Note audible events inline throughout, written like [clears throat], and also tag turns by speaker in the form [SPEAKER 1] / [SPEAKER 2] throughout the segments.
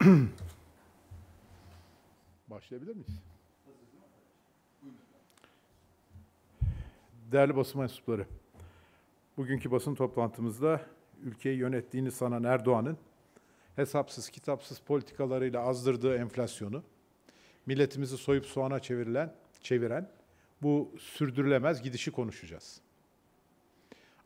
[SPEAKER 1] [clears throat] Başlayabilir miyiz? Değerli basın mensupları, bugünkü basın toplantımızda ülkeyi yönettiğini sanan Erdoğan'ın hesapsız kitapsız politikalarıyla azdırdığı enflasyonu, milletimizi soyup soğana çevirilen, çeviren bu sürdürülemez gidişi konuşacağız.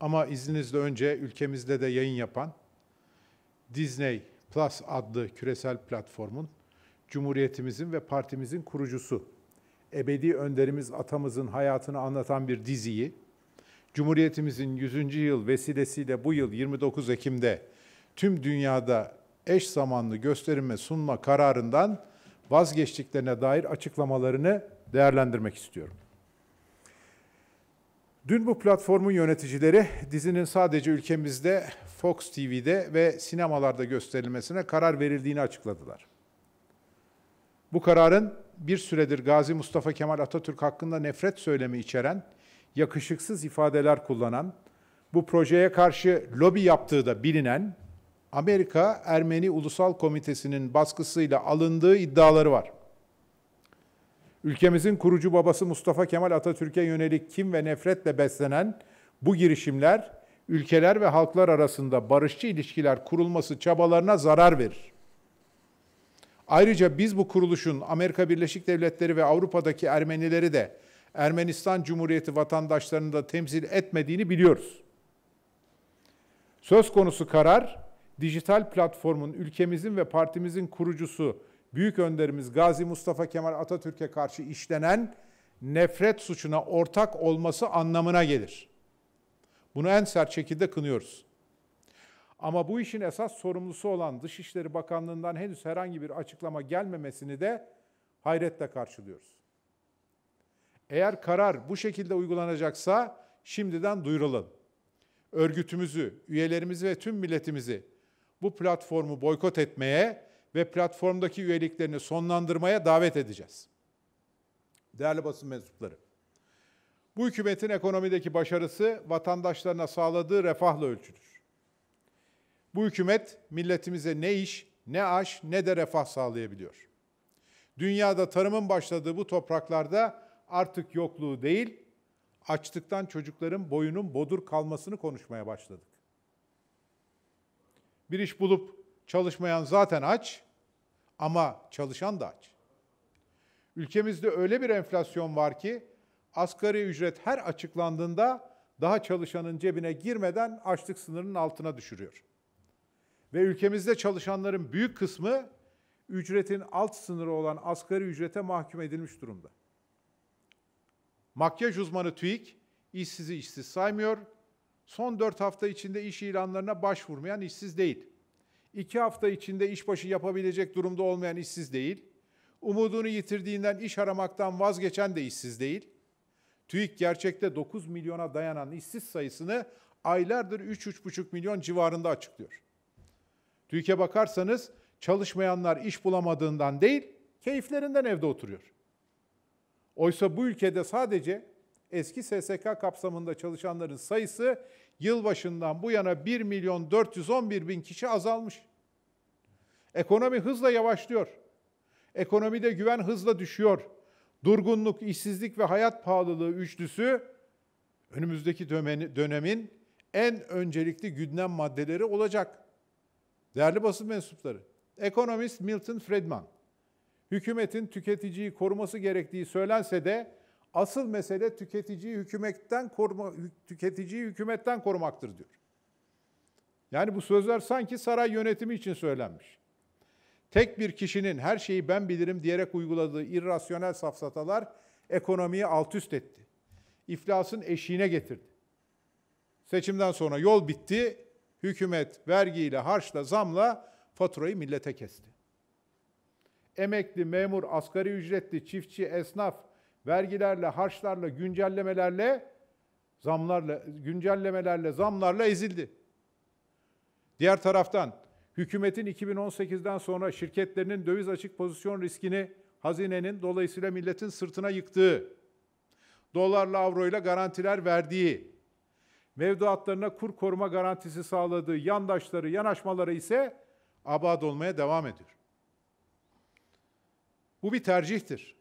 [SPEAKER 1] Ama izninizle önce ülkemizde de yayın yapan Disney Plus adlı küresel platformun Cumhuriyetimizin ve partimizin kurucusu, ebedi önderimiz atamızın hayatını anlatan bir diziyi Cumhuriyetimizin 100. yıl vesilesiyle bu yıl 29 Ekim'de tüm dünyada eş zamanlı gösterime sunma kararından vazgeçtiklerine dair açıklamalarını değerlendirmek istiyorum. Dün bu platformun yöneticileri dizinin sadece ülkemizde Fox TV'de ve sinemalarda gösterilmesine karar verildiğini açıkladılar. Bu kararın bir süredir Gazi Mustafa Kemal Atatürk hakkında nefret söylemi içeren, yakışıksız ifadeler kullanan, bu projeye karşı lobi yaptığı da bilinen Amerika Ermeni Ulusal Komitesi'nin baskısıyla alındığı iddiaları var. Ülkemizin kurucu babası Mustafa Kemal Atatürk'e yönelik kim ve nefretle beslenen bu girişimler ülkeler ve halklar arasında barışçı ilişkiler kurulması çabalarına zarar verir. Ayrıca biz bu kuruluşun Amerika Birleşik Devletleri ve Avrupa'daki Ermenileri de Ermenistan Cumhuriyeti vatandaşlarını da temsil etmediğini biliyoruz. Söz konusu karar dijital platformun ülkemizin ve partimizin kurucusu büyük önderimiz Gazi Mustafa Kemal Atatürk'e karşı işlenen nefret suçuna ortak olması anlamına gelir. Bunu en sert şekilde kınıyoruz. Ama bu işin esas sorumlusu olan Dışişleri Bakanlığı'ndan henüz herhangi bir açıklama gelmemesini de hayretle karşılıyoruz. Eğer karar bu şekilde uygulanacaksa şimdiden duyuralım. Örgütümüzü, üyelerimizi ve tüm milletimizi bu platformu boykot etmeye, ve platformdaki üyeliklerini sonlandırmaya davet edeceğiz. Değerli basın mensupları, bu hükümetin ekonomideki başarısı vatandaşlarına sağladığı refahla ölçülür. Bu hükümet milletimize ne iş, ne aş, ne de refah sağlayabiliyor. Dünyada tarımın başladığı bu topraklarda artık yokluğu değil, açlıktan çocukların boyunun bodur kalmasını konuşmaya başladık. Bir iş bulup Çalışmayan zaten aç ama çalışan da aç. Ülkemizde öyle bir enflasyon var ki asgari ücret her açıklandığında daha çalışanın cebine girmeden açlık sınırının altına düşürüyor. Ve ülkemizde çalışanların büyük kısmı ücretin alt sınırı olan asgari ücrete mahkum edilmiş durumda. Makyaj uzmanı TÜİK işsizi işsiz saymıyor. Son dört hafta içinde iş ilanlarına başvurmayan işsiz değil. İki hafta içinde işbaşı yapabilecek durumda olmayan işsiz değil. Umudunu yitirdiğinden iş aramaktan vazgeçen de işsiz değil. TÜİK gerçekte 9 milyona dayanan işsiz sayısını aylardır 3-3,5 milyon civarında açıklıyor. TÜİK'e bakarsanız çalışmayanlar iş bulamadığından değil, keyiflerinden evde oturuyor. Oysa bu ülkede sadece eski SSK kapsamında çalışanların sayısı yılbaşından bu yana 1 milyon 411 bin kişi azalmış. Ekonomi hızla yavaşlıyor. Ekonomide güven hızla düşüyor. Durgunluk, işsizlik ve hayat pahalılığı üçlüsü önümüzdeki dönemin en öncelikli gündem maddeleri olacak. Değerli basın mensupları, ekonomist Milton Friedman, hükümetin tüketiciyi koruması gerektiği söylense de Asıl mesele tüketiciyi hükümetten koruma, tüketiciyi hükümetten korumaktır diyor. Yani bu sözler sanki saray yönetimi için söylenmiş. Tek bir kişinin her şeyi ben bilirim diyerek uyguladığı irrasyonel safsatalar ekonomiyi alt üst etti. İflasın eşiğine getirdi. Seçimden sonra yol bitti. Hükümet vergiyle, harçla, zamla faturayı millete kesti. Emekli, memur, asgari ücretli, çiftçi, esnaf vergilerle, harçlarla, güncellemelerle, zamlarla, güncellemelerle, zamlarla ezildi. Diğer taraftan hükümetin 2018'den sonra şirketlerinin döviz açık pozisyon riskini hazinenin dolayısıyla milletin sırtına yıktığı, dolarla avroyla garantiler verdiği, mevduatlarına kur koruma garantisi sağladığı yandaşları, yanaşmaları ise abad olmaya devam ediyor. Bu bir tercihtir.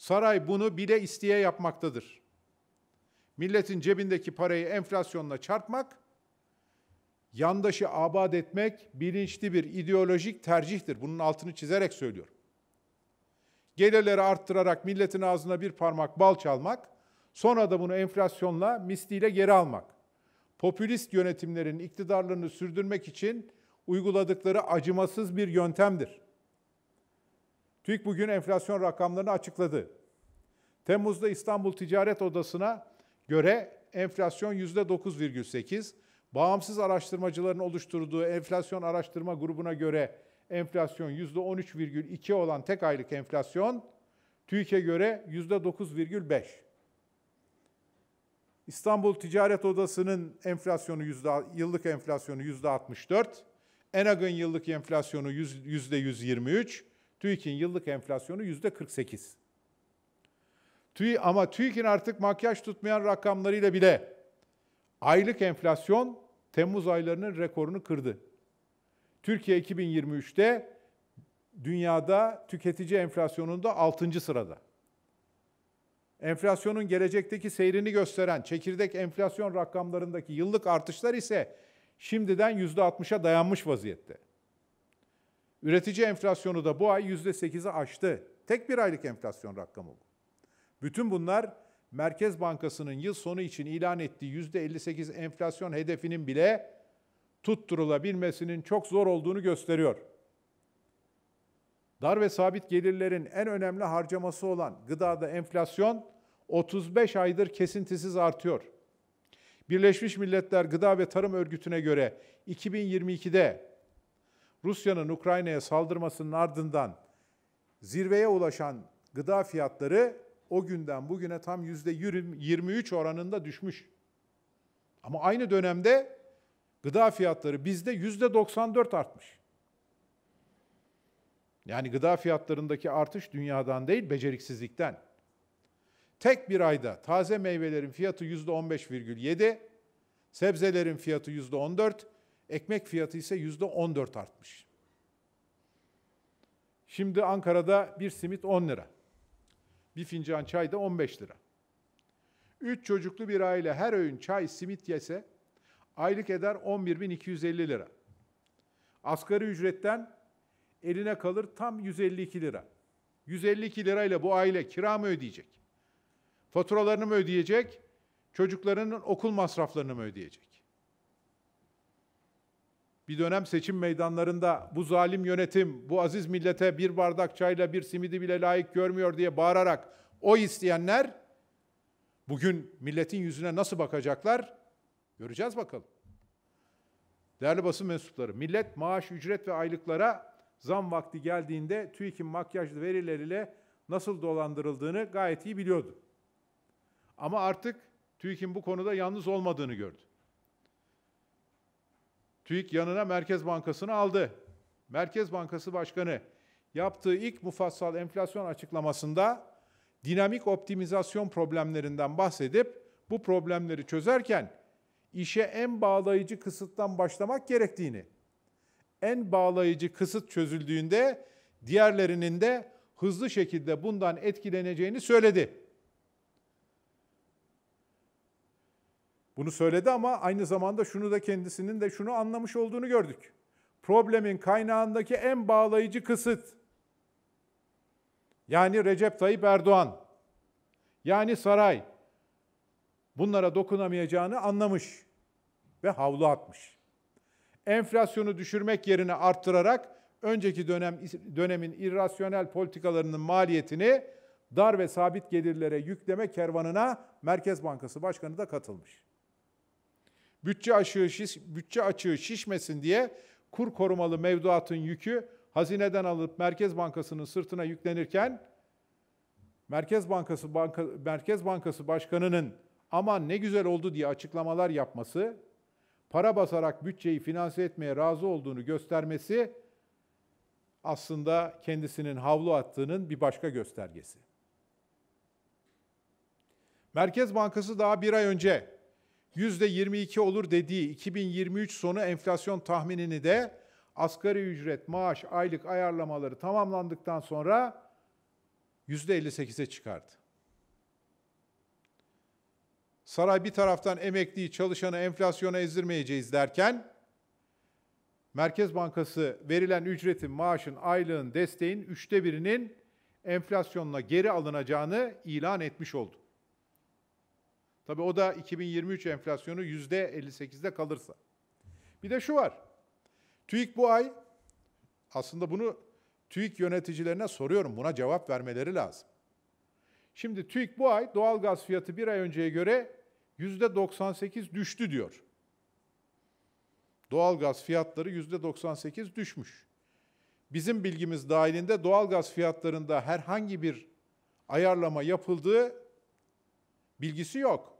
[SPEAKER 1] Saray bunu bile isteye yapmaktadır. Milletin cebindeki parayı enflasyonla çarpmak, yandaşı abad etmek bilinçli bir ideolojik tercihtir. Bunun altını çizerek söylüyorum. Gelirleri arttırarak milletin ağzına bir parmak bal çalmak, sonra da bunu enflasyonla, misliyle geri almak. Popülist yönetimlerin iktidarlarını sürdürmek için uyguladıkları acımasız bir yöntemdir.'' TÜİK bugün enflasyon rakamlarını açıkladı. Temmuz'da İstanbul Ticaret Odası'na göre enflasyon %9,8, bağımsız araştırmacıların oluşturduğu enflasyon araştırma grubuna göre enflasyon %13,2 olan tek aylık enflasyon TÜİK'e göre %9,5. İstanbul Ticaret Odası'nın enflasyonu yüzde, yıllık enflasyonu %64, Enag'ın yıllık enflasyonu %123, TÜİK'in yıllık enflasyonu yüzde %48. TÜİ, ama TÜİK'in artık makyaj tutmayan rakamlarıyla bile aylık enflasyon Temmuz aylarının rekorunu kırdı. Türkiye 2023'te dünyada tüketici enflasyonunda 6. sırada. Enflasyonun gelecekteki seyrini gösteren çekirdek enflasyon rakamlarındaki yıllık artışlar ise şimdiden %60'a dayanmış vaziyette. Üretici enflasyonu da bu ay %8'i aştı. Tek bir aylık enflasyon rakamı bu. Bütün bunlar Merkez Bankası'nın yıl sonu için ilan ettiği %58 enflasyon hedefinin bile tutturulabilmesinin çok zor olduğunu gösteriyor. Dar ve sabit gelirlerin en önemli harcaması olan gıdada enflasyon 35 aydır kesintisiz artıyor. Birleşmiş Milletler Gıda ve Tarım Örgütü'ne göre 2022'de Rusya'nın Ukrayna'ya saldırmasının ardından zirveye ulaşan gıda fiyatları o günden bugüne tam yüzde %23 oranında düşmüş. Ama aynı dönemde gıda fiyatları bizde yüzde %94 artmış. Yani gıda fiyatlarındaki artış dünyadan değil, beceriksizlikten. Tek bir ayda taze meyvelerin fiyatı yüzde %15,7, sebzelerin fiyatı yüzde %14, Ekmek fiyatı ise yüzde 14 artmış. Şimdi Ankara'da bir simit 10 lira. Bir fincan çay da 15 lira. Üç çocuklu bir aile her öğün çay, simit yese aylık eder 11.250 lira. Asgari ücretten eline kalır tam 152 lira. 152 lirayla bu aile kira mı ödeyecek? Faturalarını mı ödeyecek? Çocuklarının okul masraflarını mı ödeyecek? bir dönem seçim meydanlarında bu zalim yönetim bu aziz millete bir bardak çayla bir simidi bile layık görmüyor diye bağırarak o isteyenler bugün milletin yüzüne nasıl bakacaklar? Göreceğiz bakalım. Değerli basın mensupları, millet maaş, ücret ve aylıklara zam vakti geldiğinde TÜİK'in makyajlı verileriyle nasıl dolandırıldığını gayet iyi biliyordu. Ama artık TÜİK'in bu konuda yalnız olmadığını gördü. TÜİK yanına Merkez Bankası'nı aldı. Merkez Bankası Başkanı yaptığı ilk mufassal enflasyon açıklamasında dinamik optimizasyon problemlerinden bahsedip bu problemleri çözerken işe en bağlayıcı kısıttan başlamak gerektiğini, en bağlayıcı kısıt çözüldüğünde diğerlerinin de hızlı şekilde bundan etkileneceğini söyledi. Bunu söyledi ama aynı zamanda şunu da kendisinin de şunu anlamış olduğunu gördük. Problemin kaynağındaki en bağlayıcı kısıt. Yani Recep Tayyip Erdoğan. Yani saray. Bunlara dokunamayacağını anlamış ve havlu atmış. Enflasyonu düşürmek yerine arttırarak önceki dönem dönemin irrasyonel politikalarının maliyetini dar ve sabit gelirlere yükleme kervanına Merkez Bankası Başkanı da katılmış. Bütçe açığı, şiş, bütçe açığı şişmesin diye kur korumalı mevduatın yükü hazineden alıp Merkez Bankası'nın sırtına yüklenirken Merkez Bankası Banka, Merkez Bankası Başkanı'nın aman ne güzel oldu diye açıklamalar yapması, para basarak bütçeyi finanse etmeye razı olduğunu göstermesi aslında kendisinin havlu attığının bir başka göstergesi. Merkez Bankası daha bir ay önce %22 olur dediği 2023 sonu enflasyon tahminini de asgari ücret, maaş, aylık ayarlamaları tamamlandıktan sonra %58'e çıkardı. Saray bir taraftan emekliyi, çalışanı enflasyona ezdirmeyeceğiz derken Merkez Bankası verilen ücretin, maaşın, aylığın, desteğin üçte birinin enflasyonla geri alınacağını ilan etmiş oldu. Tabii o da 2023 enflasyonu %58'de kalırsa. Bir de şu var. TÜİK bu ay aslında bunu TÜİK yöneticilerine soruyorum. Buna cevap vermeleri lazım. Şimdi TÜİK bu ay doğal gaz fiyatı bir ay önceye göre %98 düştü diyor. Doğal gaz fiyatları %98 düşmüş. Bizim bilgimiz dahilinde doğal gaz fiyatlarında herhangi bir ayarlama yapıldığı bilgisi yok.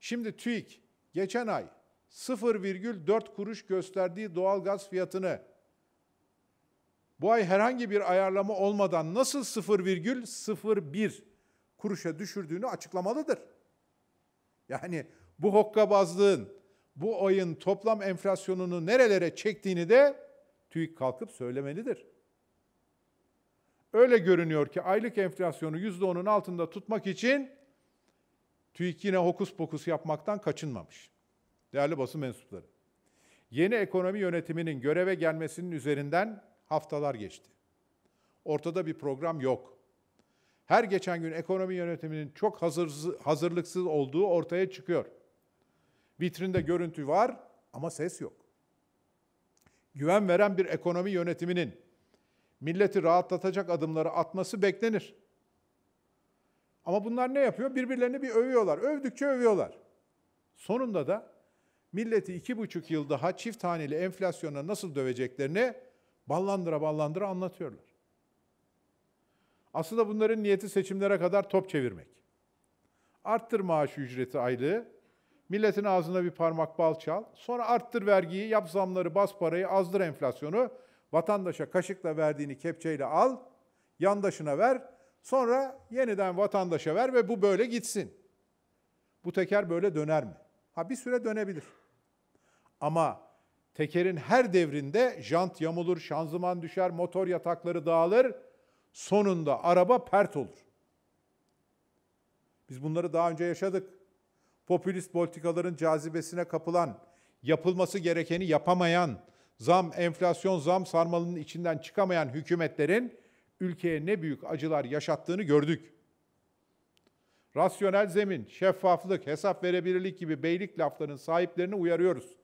[SPEAKER 1] Şimdi TÜİK geçen ay 0,4 kuruş gösterdiği doğal gaz fiyatını bu ay herhangi bir ayarlama olmadan nasıl 0,01 kuruşa düşürdüğünü açıklamalıdır. Yani bu hokkabazlığın, bu ayın toplam enflasyonunu nerelere çektiğini de TÜİK kalkıp söylemelidir. Öyle görünüyor ki aylık enflasyonu %10'un altında tutmak için TÜİK yine hokus pokus yapmaktan kaçınmamış. Değerli basın mensupları. Yeni ekonomi yönetiminin göreve gelmesinin üzerinden haftalar geçti. Ortada bir program yok. Her geçen gün ekonomi yönetiminin çok hazırlıksız olduğu ortaya çıkıyor. Vitrinde görüntü var ama ses yok. Güven veren bir ekonomi yönetiminin milleti rahatlatacak adımları atması beklenir. Ama bunlar ne yapıyor? Birbirlerini bir övüyorlar. Övdükçe övüyorlar. Sonunda da milleti iki buçuk yıl daha çift haneli enflasyona nasıl döveceklerini ballandıra ballandıra anlatıyorlar. Aslında bunların niyeti seçimlere kadar top çevirmek. Arttır maaş ücreti aylığı, milletin ağzına bir parmak bal çal, sonra arttır vergiyi, yap zamları, bas parayı, azdır enflasyonu, vatandaşa kaşıkla verdiğini kepçeyle al, yandaşına ver, Sonra yeniden vatandaşa ver ve bu böyle gitsin. Bu teker böyle döner mi? Ha bir süre dönebilir. Ama tekerin her devrinde jant yamulur, şanzıman düşer, motor yatakları dağılır. Sonunda araba pert olur. Biz bunları daha önce yaşadık. Popülist politikaların cazibesine kapılan, yapılması gerekeni yapamayan, zam, enflasyon, zam sarmalının içinden çıkamayan hükümetlerin ülkeye ne büyük acılar yaşattığını gördük. Rasyonel zemin, şeffaflık, hesap verebilirlik gibi beylik laflarının sahiplerini uyarıyoruz.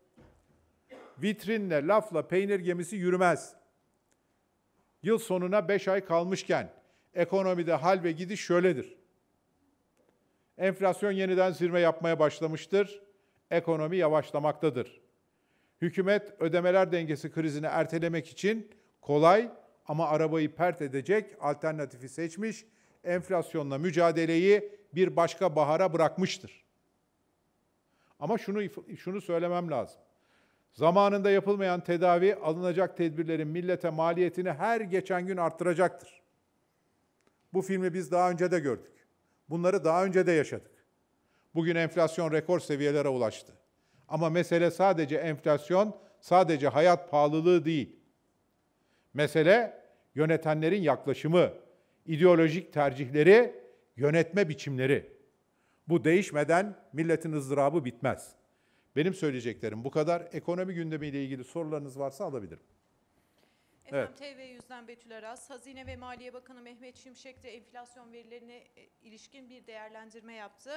[SPEAKER 1] Vitrinle, lafla peynir gemisi yürümez. Yıl sonuna beş ay kalmışken ekonomide hal ve gidiş şöyledir. Enflasyon yeniden zirve yapmaya başlamıştır. Ekonomi yavaşlamaktadır. Hükümet ödemeler dengesi krizini ertelemek için kolay ama arabayı pert edecek alternatifi seçmiş, enflasyonla mücadeleyi bir başka bahara bırakmıştır. Ama şunu şunu söylemem lazım. Zamanında yapılmayan tedavi alınacak tedbirlerin millete maliyetini her geçen gün arttıracaktır. Bu filmi biz daha önce de gördük. Bunları daha önce de yaşadık. Bugün enflasyon rekor seviyelere ulaştı. Ama mesele sadece enflasyon, sadece hayat pahalılığı değil. Mesele yönetenlerin yaklaşımı, ideolojik tercihleri, yönetme biçimleri. Bu değişmeden milletin ızdırabı bitmez. Benim söyleyeceklerim bu kadar. Ekonomi gündemiyle ilgili sorularınız varsa alabilirim. Evet. TV yüzden Betül Aras, Hazine ve Maliye Bakanı Mehmet Şimşek de enflasyon verilerine e, ilişkin bir değerlendirme yaptı.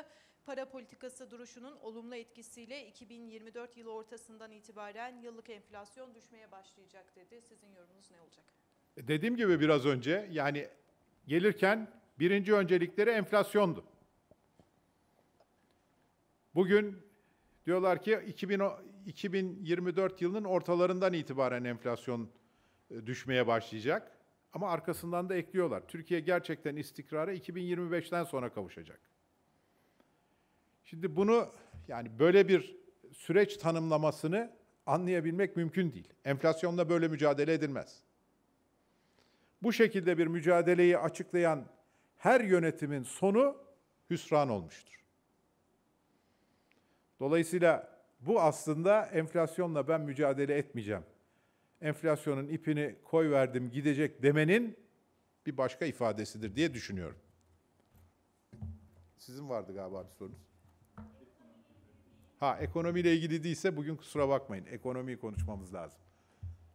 [SPEAKER 1] Para politikası duruşunun olumlu etkisiyle 2024 yılı ortasından itibaren yıllık enflasyon düşmeye başlayacak dedi. Sizin yorumunuz ne olacak? E, dediğim gibi biraz önce yani gelirken birinci öncelikleri enflasyondu. Bugün diyorlar ki 2000, 2024 yılının ortalarından itibaren enflasyon e, düşmeye başlayacak. Ama arkasından da ekliyorlar. Türkiye gerçekten istikrara 2025'ten sonra kavuşacak. Şimdi bunu yani böyle bir süreç tanımlamasını anlayabilmek mümkün değil. Enflasyonla böyle mücadele edilmez. Bu şekilde bir mücadeleyi açıklayan her yönetimin sonu hüsran olmuştur. Dolayısıyla bu aslında enflasyonla ben mücadele etmeyeceğim. Enflasyonun ipini koy verdim gidecek demenin bir başka ifadesidir diye düşünüyorum. Sizin vardı galiba bir sorunuz. Ha ekonomiyle ilgili değilse bugün kusura bakmayın. Ekonomiyi konuşmamız lazım.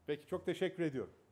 [SPEAKER 1] Peki çok teşekkür ediyorum.